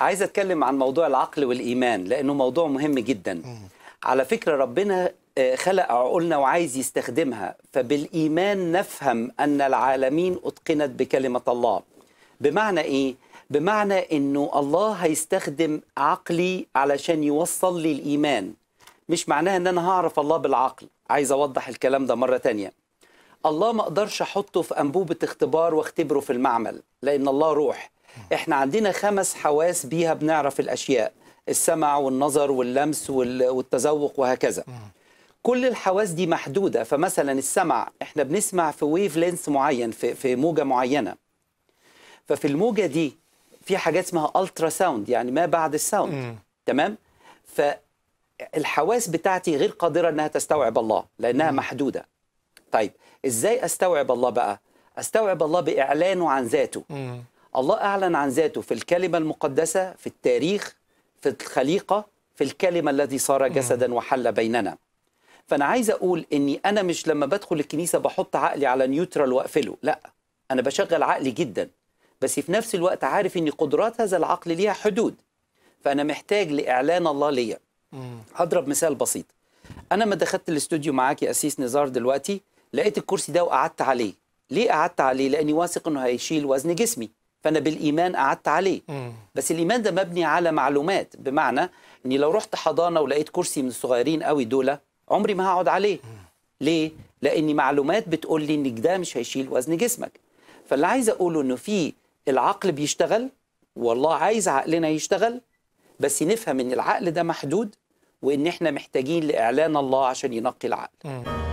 عايز اتكلم عن موضوع العقل والايمان لانه موضوع مهم جدا على فكره ربنا آه، خلق عقولنا وعايز يستخدمها فبالايمان نفهم ان العالمين اتقنت بكلمه الله بمعنى ايه بمعنى انه الله هيستخدم عقلي علشان يوصل لي الايمان مش معناها ان انا هعرف الله بالعقل عايز اوضح الكلام ده مره تانية الله ما اقدرش احطه في انبوبه اختبار واختبره في المعمل لان الله روح احنا عندنا خمس حواس بيها بنعرف الاشياء السمع والنظر واللمس والتذوق وهكذا كل الحواس دي محدوده فمثلا السمع احنا بنسمع في ويف لينس معين في في موجه معينه ففي الموجه دي في حاجات اسمها الترا ساوند يعني ما بعد الساوند تمام فالحواس بتاعتي غير قادره انها تستوعب الله لانها مم. محدوده طيب ازاي استوعب الله بقى استوعب الله باعلانه عن ذاته مم. الله أعلن عن ذاته في الكلمة المقدسة في التاريخ في الخليقة في الكلمة الذي صار جسدا وحل بيننا فأنا عايز أقول أني أنا مش لما بدخل الكنيسة بحط عقلي على نيوترال وأقفله لا أنا بشغل عقلي جدا بس في نفس الوقت عارف أن قدرات هذا العقل ليها حدود فأنا محتاج لإعلان الله ليا هضرب مثال بسيط أنا ما دخلت الاستوديو معاك يا أسيس نزار دلوقتي لقيت الكرسي ده وقعدت عليه ليه قعدت عليه؟ لأني واثق أنه هيشيل وزن جسمي فانا بالايمان قعدت عليه مم. بس الايمان ده مبني على معلومات بمعنى اني لو رحت حضانه ولقيت كرسي من الصغيرين قوي دول عمري ما هقعد عليه مم. ليه لاني معلومات بتقول لي انك ده مش هيشيل وزن جسمك فاللي عايز اقوله انه في العقل بيشتغل والله عايز عقلنا يشتغل بس نفهم ان العقل ده محدود وان احنا محتاجين لاعلان الله عشان ينقي العقل مم.